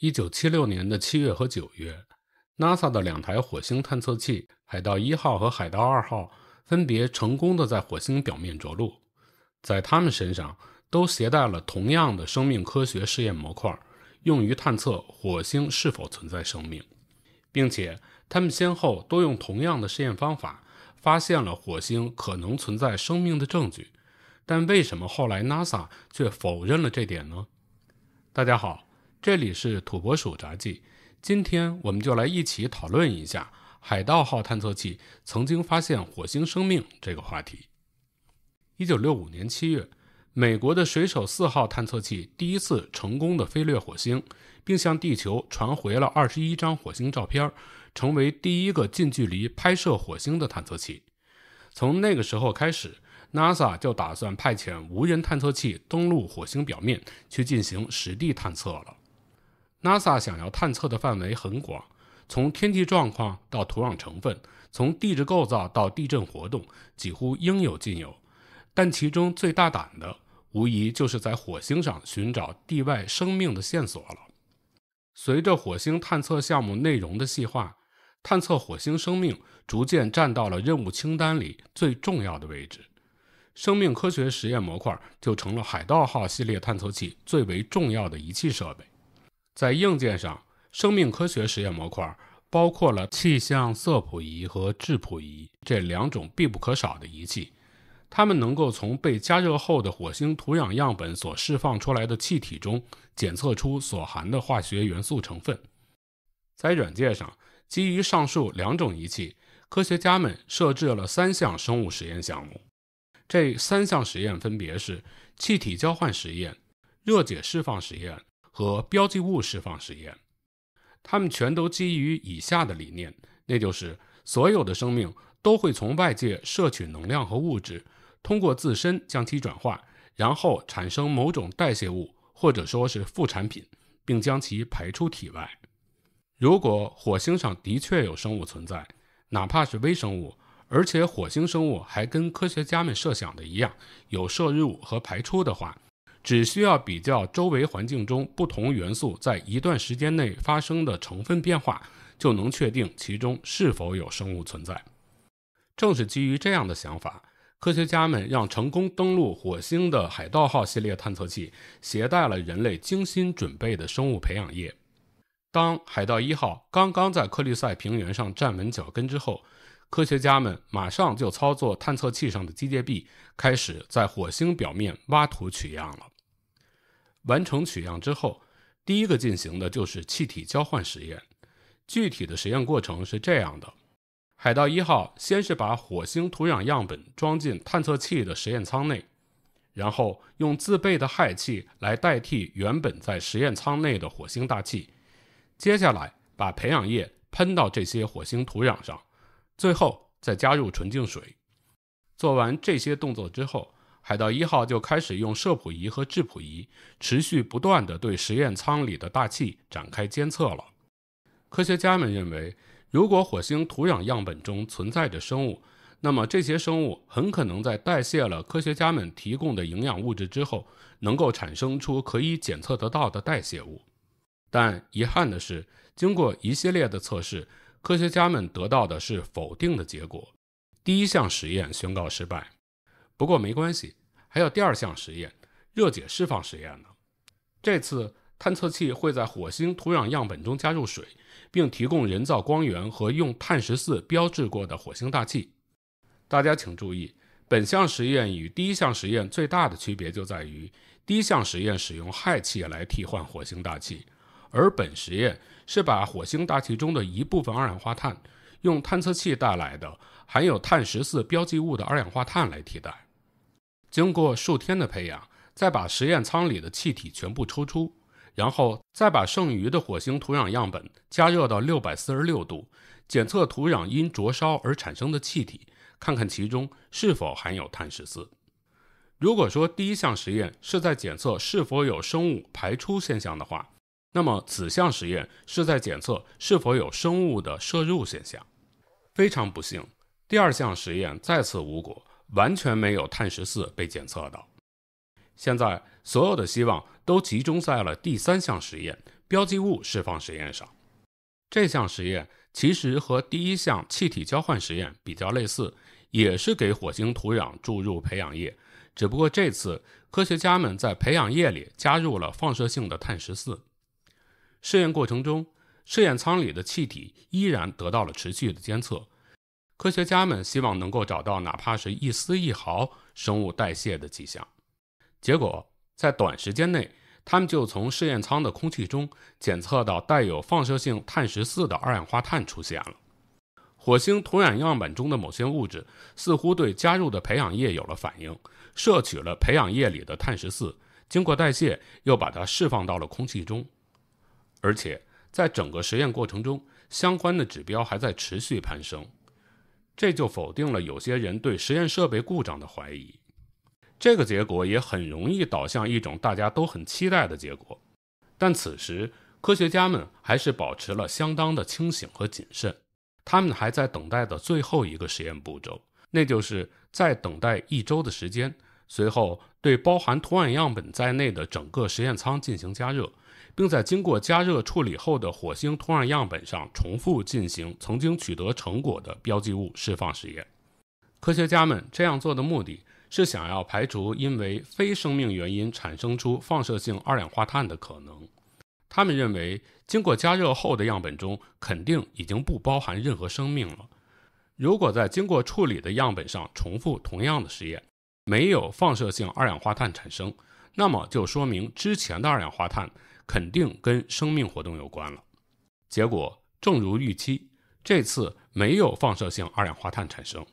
一九七六年的七月和九月，NASA 的两台火星探测器“海盗一号”和“海盗二号”分别成功的在火星表面着陆，在他们身上都携带了同样的生命科学试验模块，用于探测火星是否存在生命，并且他们先后都用同样的试验方法发现了火星可能存在生命的证据，但为什么后来 NASA 却否认了这点呢？大家好。这里是《土拨鼠杂技。今天我们就来一起讨论一下“海盗号”探测器曾经发现火星生命这个话题。一九六五年七月，美国的水手四号探测器第一次成功的飞掠火星，并向地球传回了二十一张火星照片，成为第一个近距离拍摄火星的探测器。从那个时候开始，NASA 就打算派遣无人探测器登陆火星表面，去进行实地探测了。NASA 想要探测的范围很广，从天气状况到土壤成分，从地质构造到地震活动，几乎应有尽有。但其中最大胆的，无疑就是在火星上寻找地外生命的线索了。随着火星探测项目内容的细化，探测火星生命逐渐占到了任务清单里最重要的位置。生命科学实验模块就成了海盗号系列探测器最为重要的仪器设备。在硬件上，生命科学实验模块包括了气象色谱仪和质谱仪这两种必不可少的仪器，它们能够从被加热后的火星土壤样本所释放出来的气体中检测出所含的化学元素成分。在软件上，基于上述两种仪器，科学家们设置了三项生物实验项目。这三项实验分别是气体交换实验、热解释放实验。和标记物释放实验，它们全都基于以下的理念，那就是所有的生命都会从外界摄取能量和物质，通过自身将其转化，然后产生某种代谢物或者说是副产品，并将其排出体外。如果火星上的确有生物存在，哪怕是微生物，而且火星生物还跟科学家们设想的一样，有摄入和排出的话。只需要比较周围环境中不同元素在一段时间内发生的成分变化，就能确定其中是否有生物存在。正是基于这样的想法，科学家们让成功登陆火星的“海盗号”系列探测器携带了人类精心准备的生物培养液。当“海盗一号”刚刚在克利塞平原上站稳脚跟之后，科学家们马上就操作探测器上的机械臂，开始在火星表面挖土取样了。完成取样之后，第一个进行的就是气体交换实验。具体的实验过程是这样的：海盗一号先是把火星土壤样本装进探测器的实验舱内，然后用自备的氦气来代替原本在实验舱内的火星大气。接下来，把培养液喷到这些火星土壤上，最后再加入纯净水。做完这些动作之后。海盗一号就开始用射谱仪和质谱仪持续不断地对实验舱里的大气展开监测了。科学家们认为，如果火星土壤样本中存在着生物，那么这些生物很可能在代谢了科学家们提供的营养物质之后，能够产生出可以检测得到的代谢物。但遗憾的是，经过一系列的测试，科学家们得到的是否定的结果。第一项实验宣告失败。不过没关系。还有第二项实验，热解释放实验呢。这次探测器会在火星土壤样本中加入水，并提供人造光源和用碳十四标志过的火星大气。大家请注意，本项实验与第一项实验最大的区别就在于，第一项实验使用氦气来替换火星大气，而本实验是把火星大气中的一部分二氧化碳，用探测器带来的含有碳十四标记物的二氧化碳来替代。经过数天的培养，再把实验舱里的气体全部抽出，然后再把剩余的火星土壤样本加热到六百四十六度，检测土壤因灼烧而产生的气体，看看其中是否含有碳十四。如果说第一项实验是在检测是否有生物排出现象的话，那么此项实验是在检测是否有生物的摄入现象。非常不幸，第二项实验再次无果。完全没有碳十四被检测到。现在，所有的希望都集中在了第三项实验——标记物释放实验上。这项实验其实和第一项气体交换实验比较类似，也是给火星土壤注入培养液，只不过这次科学家们在培养液里加入了放射性的碳十四。试验过程中，试验舱里的气体依然得到了持续的监测。科学家们希望能够找到哪怕是一丝一毫生物代谢的迹象。结果，在短时间内，他们就从试验舱的空气中检测到带有放射性碳十四的二氧化碳出现了。火星土壤样本中的某些物质似乎对加入的培养液有了反应，摄取了培养液里的碳十四，经过代谢又把它释放到了空气中。而且，在整个实验过程中，相关的指标还在持续攀升。这就否定了有些人对实验设备故障的怀疑，这个结果也很容易导向一种大家都很期待的结果，但此时科学家们还是保持了相当的清醒和谨慎，他们还在等待的最后一个实验步骤，那就是再等待一周的时间。随后对包含土壤样本在内的整个实验舱进行加热，并在经过加热处理后的火星土壤样本上重复进行曾经取得成果的标记物释放实验。科学家们这样做的目的是想要排除因为非生命原因产生出放射性二氧化碳的可能。他们认为，经过加热后的样本中肯定已经不包含任何生命了。如果在经过处理的样本上重复同样的实验，没有放射性二氧化碳产生，那么就说明之前的二氧化碳肯定跟生命活动有关了。结果正如预期，这次没有放射性二氧化碳产生，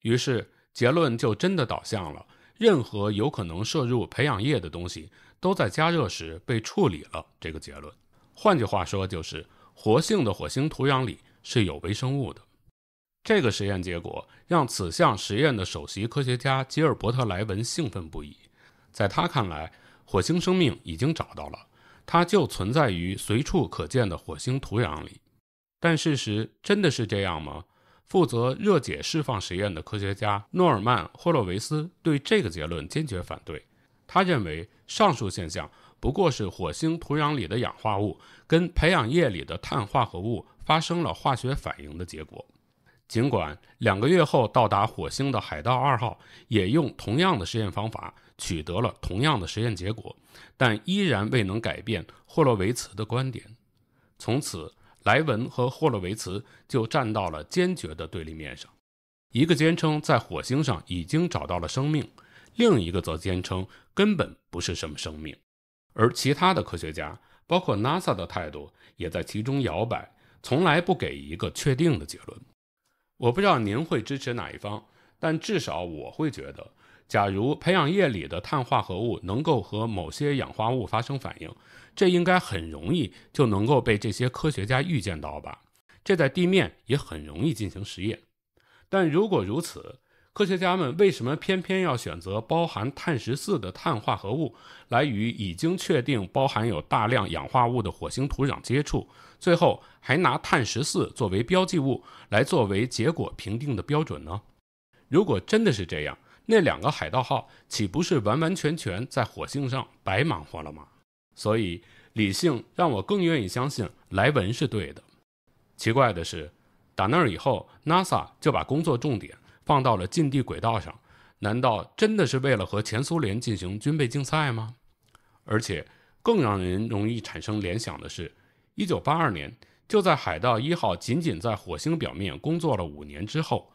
于是结论就真的导向了：任何有可能摄入培养液的东西都在加热时被处理了。这个结论，换句话说，就是活性的火星土壤里是有微生物的。这个实验结果让此项实验的首席科学家吉尔伯特·莱文兴奋不已。在他看来，火星生命已经找到了，它就存在于随处可见的火星土壤里。但事实真的是这样吗？负责热解释放实验的科学家诺尔曼·霍洛维斯对这个结论坚决反对。他认为，上述现象不过是火星土壤里的氧化物跟培养液里的碳化合物发生了化学反应的结果。尽管两个月后到达火星的海盗二号也用同样的实验方法取得了同样的实验结果，但依然未能改变霍洛维茨的观点。从此，莱文和霍洛维茨就站到了坚决的对立面上：一个坚称在火星上已经找到了生命，另一个则坚称根本不是什么生命。而其他的科学家，包括 NASA 的态度也在其中摇摆，从来不给一个确定的结论。我不知道您会支持哪一方，但至少我会觉得，假如培养液里的碳化合物能够和某些氧化物发生反应，这应该很容易就能够被这些科学家预见到吧？这在地面也很容易进行实验。但如果如此，科学家们为什么偏偏要选择包含碳十四的碳化合物来与已经确定包含有大量氧化物的火星土壤接触？最后还拿碳十四作为标记物来作为结果评定的标准呢？如果真的是这样，那两个海盗号岂不是完完全全在火星上白忙活了吗？所以，理性让我更愿意相信莱文是对的。奇怪的是，打那儿以后，NASA 就把工作重点放到了近地轨道上。难道真的是为了和前苏联进行军备竞赛吗？而且，更让人容易产生联想的是。一九八二年，就在海盗一号仅仅在火星表面工作了五年之后，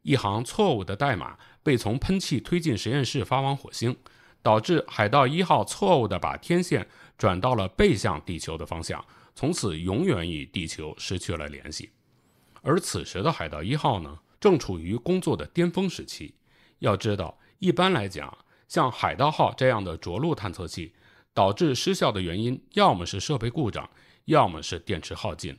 一行错误的代码被从喷气推进实验室发往火星，导致海盗一号错误地把天线转到了背向地球的方向，从此永远与地球失去了联系。而此时的海盗一号呢，正处于工作的巅峰时期。要知道，一般来讲，像海盗号这样的着陆探测器，导致失效的原因要么是设备故障。要么是电池耗尽。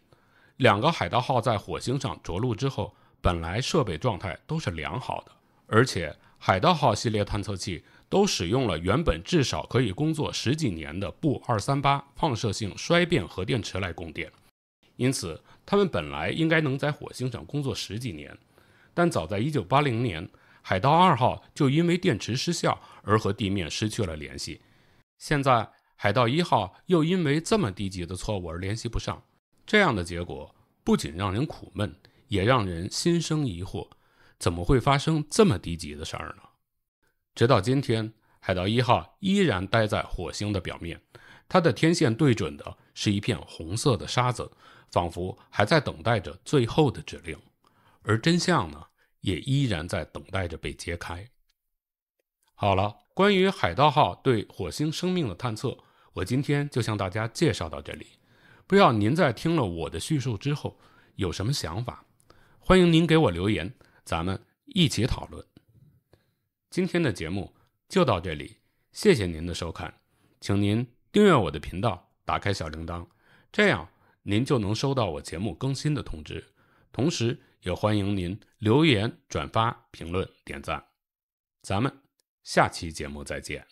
两个海盗号在火星上着陆之后，本来设备状态都是良好的，而且海盗号系列探测器都使用了原本至少可以工作十几年的布二三八放射性衰变核电池来供电，因此他们本来应该能在火星上工作十几年。但早在1980年，海盗二号就因为电池失效而和地面失去了联系。现在，海盗一号又因为这么低级的错误而联系不上，这样的结果不仅让人苦闷，也让人心生疑惑：怎么会发生这么低级的事儿呢？直到今天，海盗一号依然待在火星的表面，它的天线对准的是一片红色的沙子，仿佛还在等待着最后的指令。而真相呢，也依然在等待着被揭开。好了，关于海盗号对火星生命的探测。我今天就向大家介绍到这里，不知道您在听了我的叙述之后有什么想法？欢迎您给我留言，咱们一起讨论。今天的节目就到这里，谢谢您的收看，请您订阅我的频道，打开小铃铛，这样您就能收到我节目更新的通知。同时，也欢迎您留言、转发、评论、点赞。咱们下期节目再见。